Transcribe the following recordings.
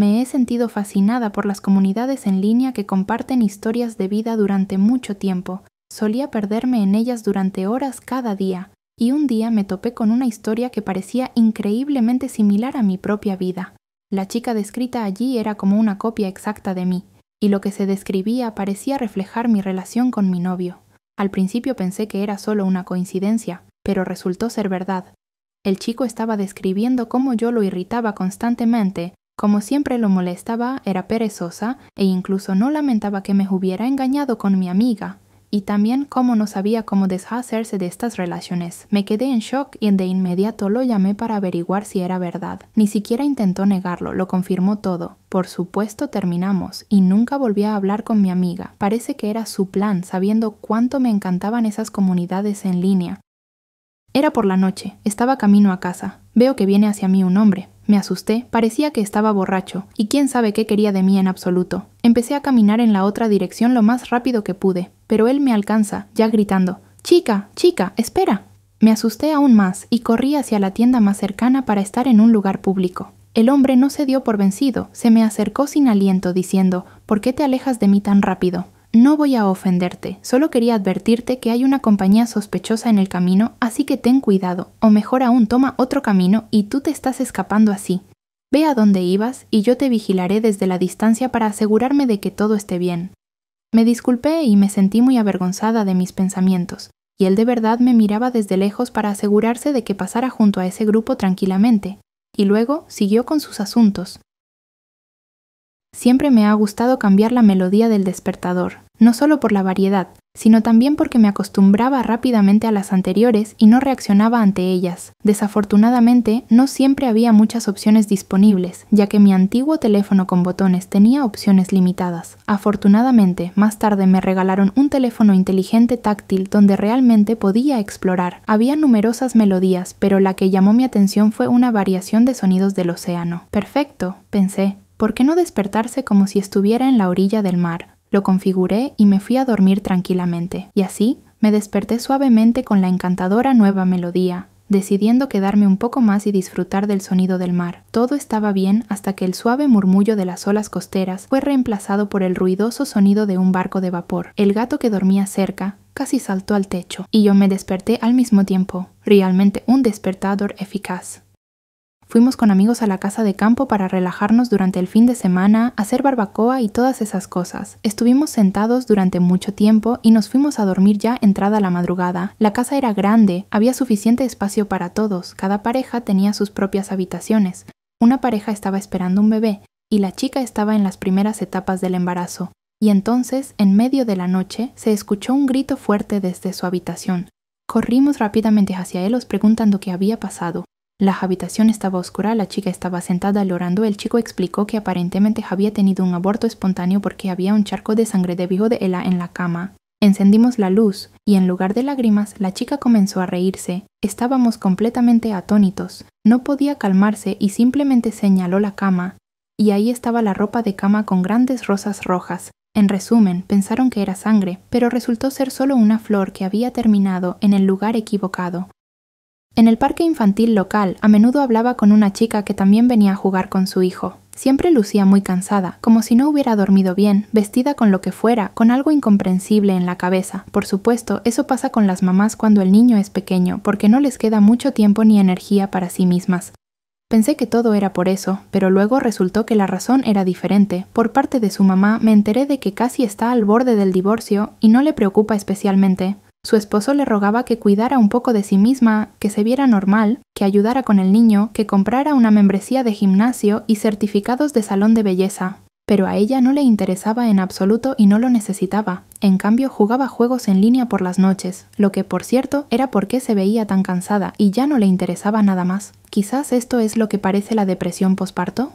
Me he sentido fascinada por las comunidades en línea que comparten historias de vida durante mucho tiempo. Solía perderme en ellas durante horas cada día, y un día me topé con una historia que parecía increíblemente similar a mi propia vida. La chica descrita allí era como una copia exacta de mí, y lo que se describía parecía reflejar mi relación con mi novio. Al principio pensé que era solo una coincidencia, pero resultó ser verdad. El chico estaba describiendo cómo yo lo irritaba constantemente como siempre lo molestaba, era perezosa e incluso no lamentaba que me hubiera engañado con mi amiga. Y también como no sabía cómo deshacerse de estas relaciones. Me quedé en shock y de inmediato lo llamé para averiguar si era verdad. Ni siquiera intentó negarlo, lo confirmó todo. Por supuesto terminamos y nunca volví a hablar con mi amiga. Parece que era su plan, sabiendo cuánto me encantaban esas comunidades en línea. Era por la noche, estaba camino a casa. Veo que viene hacia mí un hombre. Me asusté, parecía que estaba borracho, y quién sabe qué quería de mí en absoluto. Empecé a caminar en la otra dirección lo más rápido que pude, pero él me alcanza, ya gritando, Chica, chica, espera. Me asusté aún más y corrí hacia la tienda más cercana para estar en un lugar público. El hombre no se dio por vencido, se me acercó sin aliento, diciendo, ¿Por qué te alejas de mí tan rápido? No voy a ofenderte, solo quería advertirte que hay una compañía sospechosa en el camino, así que ten cuidado, o mejor aún toma otro camino y tú te estás escapando así. Ve a dónde ibas y yo te vigilaré desde la distancia para asegurarme de que todo esté bien. Me disculpé y me sentí muy avergonzada de mis pensamientos, y él de verdad me miraba desde lejos para asegurarse de que pasara junto a ese grupo tranquilamente, y luego siguió con sus asuntos. Siempre me ha gustado cambiar la melodía del despertador, no solo por la variedad, sino también porque me acostumbraba rápidamente a las anteriores y no reaccionaba ante ellas. Desafortunadamente, no siempre había muchas opciones disponibles, ya que mi antiguo teléfono con botones tenía opciones limitadas. Afortunadamente, más tarde me regalaron un teléfono inteligente táctil donde realmente podía explorar. Había numerosas melodías, pero la que llamó mi atención fue una variación de sonidos del océano. Perfecto, pensé. ¿Por qué no despertarse como si estuviera en la orilla del mar? Lo configuré y me fui a dormir tranquilamente, y así me desperté suavemente con la encantadora nueva melodía, decidiendo quedarme un poco más y disfrutar del sonido del mar. Todo estaba bien hasta que el suave murmullo de las olas costeras fue reemplazado por el ruidoso sonido de un barco de vapor. El gato que dormía cerca casi saltó al techo, y yo me desperté al mismo tiempo, realmente un despertador eficaz. Fuimos con amigos a la casa de campo para relajarnos durante el fin de semana, hacer barbacoa y todas esas cosas. Estuvimos sentados durante mucho tiempo y nos fuimos a dormir ya entrada la madrugada. La casa era grande, había suficiente espacio para todos, cada pareja tenía sus propias habitaciones. Una pareja estaba esperando un bebé y la chica estaba en las primeras etapas del embarazo. Y entonces, en medio de la noche, se escuchó un grito fuerte desde su habitación. Corrimos rápidamente hacia ellos preguntando qué había pasado. La habitación estaba oscura, la chica estaba sentada llorando. El chico explicó que aparentemente había tenido un aborto espontáneo porque había un charco de sangre de de hela en la cama. Encendimos la luz, y en lugar de lágrimas, la chica comenzó a reírse. Estábamos completamente atónitos. No podía calmarse y simplemente señaló la cama. Y ahí estaba la ropa de cama con grandes rosas rojas. En resumen, pensaron que era sangre, pero resultó ser solo una flor que había terminado en el lugar equivocado. En el parque infantil local a menudo hablaba con una chica que también venía a jugar con su hijo. Siempre lucía muy cansada, como si no hubiera dormido bien, vestida con lo que fuera, con algo incomprensible en la cabeza. Por supuesto, eso pasa con las mamás cuando el niño es pequeño, porque no les queda mucho tiempo ni energía para sí mismas. Pensé que todo era por eso, pero luego resultó que la razón era diferente. Por parte de su mamá me enteré de que casi está al borde del divorcio y no le preocupa especialmente. Su esposo le rogaba que cuidara un poco de sí misma, que se viera normal, que ayudara con el niño, que comprara una membresía de gimnasio y certificados de salón de belleza. Pero a ella no le interesaba en absoluto y no lo necesitaba. En cambio, jugaba juegos en línea por las noches, lo que por cierto era porque se veía tan cansada y ya no le interesaba nada más. Quizás esto es lo que parece la depresión posparto.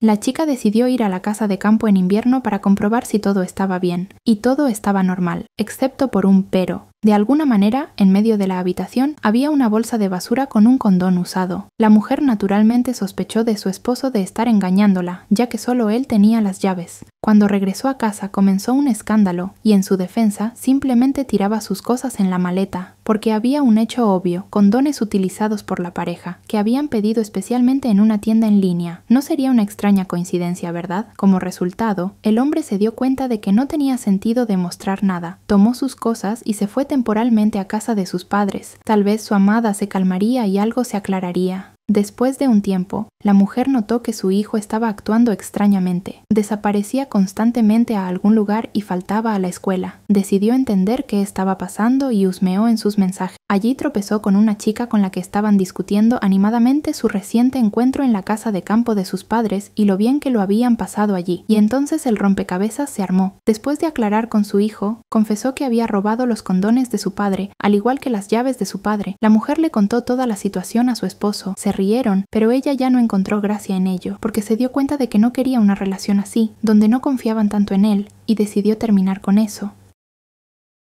La chica decidió ir a la casa de campo en invierno para comprobar si todo estaba bien, y todo estaba normal, excepto por un pero. De alguna manera, en medio de la habitación había una bolsa de basura con un condón usado. La mujer naturalmente sospechó de su esposo de estar engañándola, ya que solo él tenía las llaves, cuando regresó a casa comenzó un escándalo y en su defensa simplemente tiraba sus cosas en la maleta, porque había un hecho obvio, con dones utilizados por la pareja, que habían pedido especialmente en una tienda en línea. No sería una extraña coincidencia, ¿verdad? Como resultado, el hombre se dio cuenta de que no tenía sentido demostrar nada, tomó sus cosas y se fue temporalmente a casa de sus padres. Tal vez su amada se calmaría y algo se aclararía. Después de un tiempo, la mujer notó que su hijo estaba actuando extrañamente. Desaparecía constantemente a algún lugar y faltaba a la escuela. Decidió entender qué estaba pasando y husmeó en sus mensajes. Allí tropezó con una chica con la que estaban discutiendo animadamente su reciente encuentro en la casa de campo de sus padres y lo bien que lo habían pasado allí. Y entonces el rompecabezas se armó. Después de aclarar con su hijo, confesó que había robado los condones de su padre, al igual que las llaves de su padre. La mujer le contó toda la situación a su esposo. Se rieron, pero ella ya no encontró encontró gracia en ello, porque se dio cuenta de que no quería una relación así, donde no confiaban tanto en él, y decidió terminar con eso.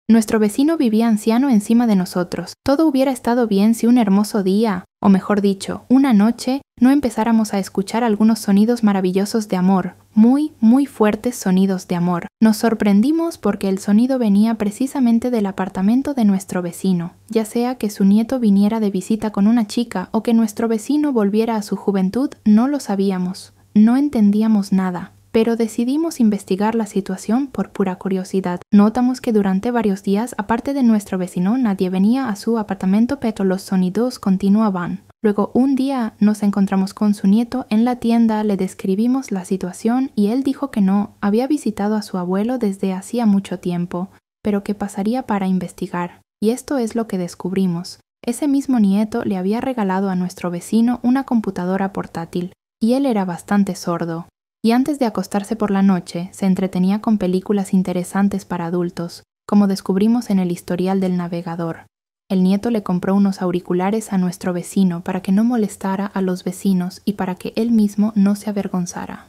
Nuestro vecino vivía anciano encima de nosotros. Todo hubiera estado bien si un hermoso día, o mejor dicho, una noche, no empezáramos a escuchar algunos sonidos maravillosos de amor, muy, muy fuertes sonidos de amor. Nos sorprendimos porque el sonido venía precisamente del apartamento de nuestro vecino, ya sea que su nieto viniera de visita con una chica o que nuestro vecino volviera a su juventud, no lo sabíamos, no entendíamos nada pero decidimos investigar la situación por pura curiosidad. Notamos que durante varios días, aparte de nuestro vecino, nadie venía a su apartamento, pero los sonidos continuaban. Luego un día nos encontramos con su nieto en la tienda, le describimos la situación y él dijo que no, había visitado a su abuelo desde hacía mucho tiempo, pero que pasaría para investigar. Y esto es lo que descubrimos. Ese mismo nieto le había regalado a nuestro vecino una computadora portátil, y él era bastante sordo y antes de acostarse por la noche se entretenía con películas interesantes para adultos, como descubrimos en el historial del navegador. El nieto le compró unos auriculares a nuestro vecino para que no molestara a los vecinos y para que él mismo no se avergonzara.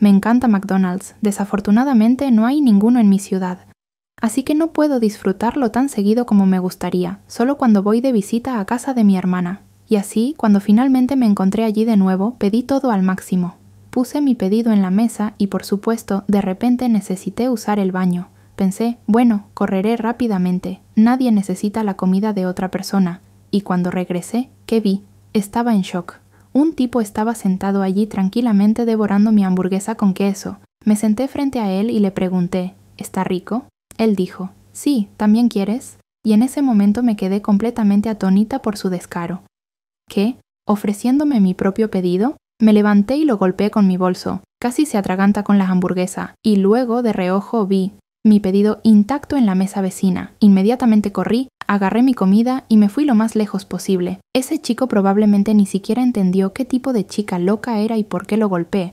Me encanta McDonald's, desafortunadamente no hay ninguno en mi ciudad, así que no puedo disfrutarlo tan seguido como me gustaría, solo cuando voy de visita a casa de mi hermana. Y así, cuando finalmente me encontré allí de nuevo, pedí todo al máximo. Puse mi pedido en la mesa y por supuesto de repente necesité usar el baño. Pensé, bueno, correré rápidamente, nadie necesita la comida de otra persona. Y cuando regresé, ¿qué vi? Estaba en shock. Un tipo estaba sentado allí tranquilamente devorando mi hamburguesa con queso. Me senté frente a él y le pregunté, ¿está rico? Él dijo, sí, ¿también quieres? Y en ese momento me quedé completamente atonita por su descaro. ¿Qué? ¿Ofreciéndome mi propio pedido? Me levanté y lo golpeé con mi bolso. Casi se atraganta con la hamburguesa. y luego de reojo vi mi pedido intacto en la mesa vecina. Inmediatamente corrí, agarré mi comida y me fui lo más lejos posible. Ese chico probablemente ni siquiera entendió qué tipo de chica loca era y por qué lo golpeé.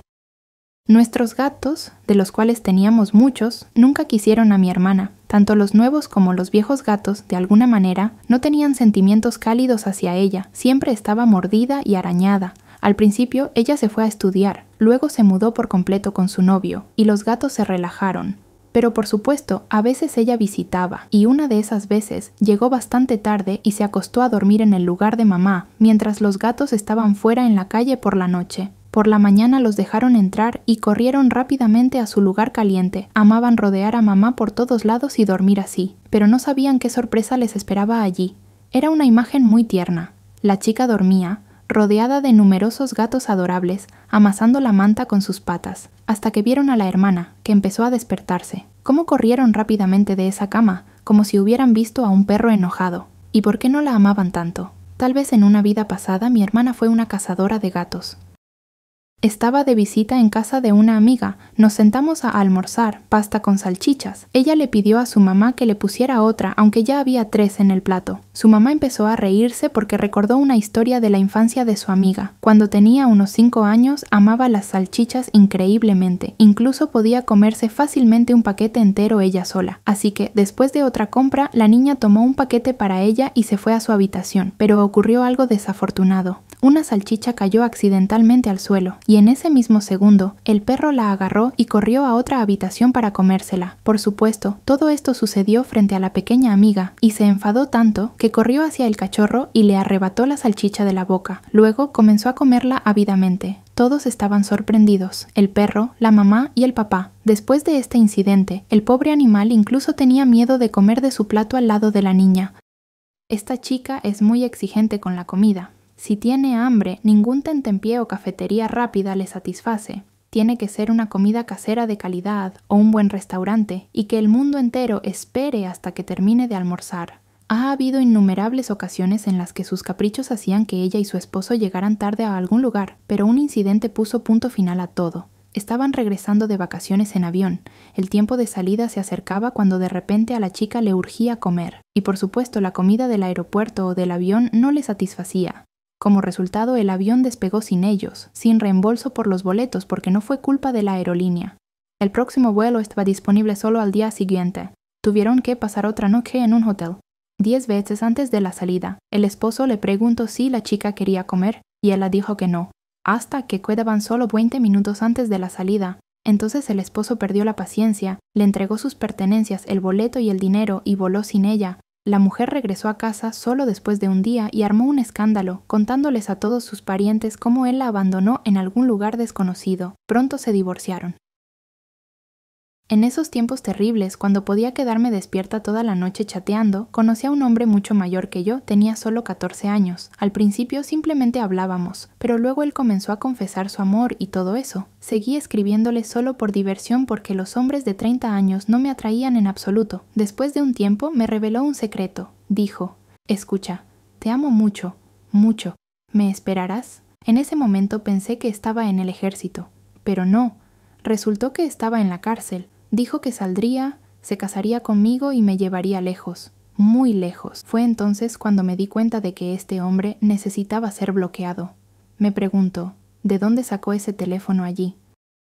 Nuestros gatos, de los cuales teníamos muchos, nunca quisieron a mi hermana. Tanto los nuevos como los viejos gatos, de alguna manera, no tenían sentimientos cálidos hacia ella, siempre estaba mordida y arañada, al principio ella se fue a estudiar, luego se mudó por completo con su novio, y los gatos se relajaron. Pero por supuesto, a veces ella visitaba, y una de esas veces llegó bastante tarde y se acostó a dormir en el lugar de mamá, mientras los gatos estaban fuera en la calle por la noche. Por la mañana los dejaron entrar y corrieron rápidamente a su lugar caliente. Amaban rodear a mamá por todos lados y dormir así, pero no sabían qué sorpresa les esperaba allí. Era una imagen muy tierna. La chica dormía, rodeada de numerosos gatos adorables, amasando la manta con sus patas, hasta que vieron a la hermana, que empezó a despertarse. ¿Cómo corrieron rápidamente de esa cama, como si hubieran visto a un perro enojado? ¿Y por qué no la amaban tanto? Tal vez en una vida pasada mi hermana fue una cazadora de gatos, estaba de visita en casa de una amiga. Nos sentamos a almorzar, pasta con salchichas. Ella le pidió a su mamá que le pusiera otra, aunque ya había tres en el plato. Su mamá empezó a reírse porque recordó una historia de la infancia de su amiga. Cuando tenía unos cinco años, amaba las salchichas increíblemente. Incluso podía comerse fácilmente un paquete entero ella sola. Así que, después de otra compra, la niña tomó un paquete para ella y se fue a su habitación. Pero ocurrió algo desafortunado. Una salchicha cayó accidentalmente al suelo, y en ese mismo segundo, el perro la agarró y corrió a otra habitación para comérsela. Por supuesto, todo esto sucedió frente a la pequeña amiga, y se enfadó tanto que corrió hacia el cachorro y le arrebató la salchicha de la boca. Luego comenzó a comerla ávidamente. Todos estaban sorprendidos, el perro, la mamá y el papá. Después de este incidente, el pobre animal incluso tenía miedo de comer de su plato al lado de la niña. Esta chica es muy exigente con la comida, si tiene hambre, ningún tentempié o cafetería rápida le satisface. Tiene que ser una comida casera de calidad o un buen restaurante y que el mundo entero espere hasta que termine de almorzar. Ha habido innumerables ocasiones en las que sus caprichos hacían que ella y su esposo llegaran tarde a algún lugar, pero un incidente puso punto final a todo. Estaban regresando de vacaciones en avión. El tiempo de salida se acercaba cuando de repente a la chica le urgía comer, y por supuesto la comida del aeropuerto o del avión no le satisfacía. Como resultado, el avión despegó sin ellos, sin reembolso por los boletos porque no fue culpa de la aerolínea. El próximo vuelo estaba disponible solo al día siguiente. Tuvieron que pasar otra noche en un hotel. Diez veces antes de la salida, el esposo le preguntó si la chica quería comer y ella dijo que no, hasta que quedaban solo 20 minutos antes de la salida. Entonces el esposo perdió la paciencia, le entregó sus pertenencias, el boleto y el dinero y voló sin ella, la mujer regresó a casa solo después de un día y armó un escándalo, contándoles a todos sus parientes cómo él la abandonó en algún lugar desconocido. Pronto se divorciaron. En esos tiempos terribles, cuando podía quedarme despierta toda la noche chateando, conocí a un hombre mucho mayor que yo, tenía solo 14 años. Al principio simplemente hablábamos, pero luego él comenzó a confesar su amor y todo eso. Seguí escribiéndole solo por diversión porque los hombres de 30 años no me atraían en absoluto. Después de un tiempo me reveló un secreto. Dijo, escucha, te amo mucho, mucho. ¿Me esperarás? En ese momento pensé que estaba en el ejército, pero no, resultó que estaba en la cárcel. Dijo que saldría, se casaría conmigo y me llevaría lejos, muy lejos. Fue entonces cuando me di cuenta de que este hombre necesitaba ser bloqueado. Me pregunto, ¿de dónde sacó ese teléfono allí?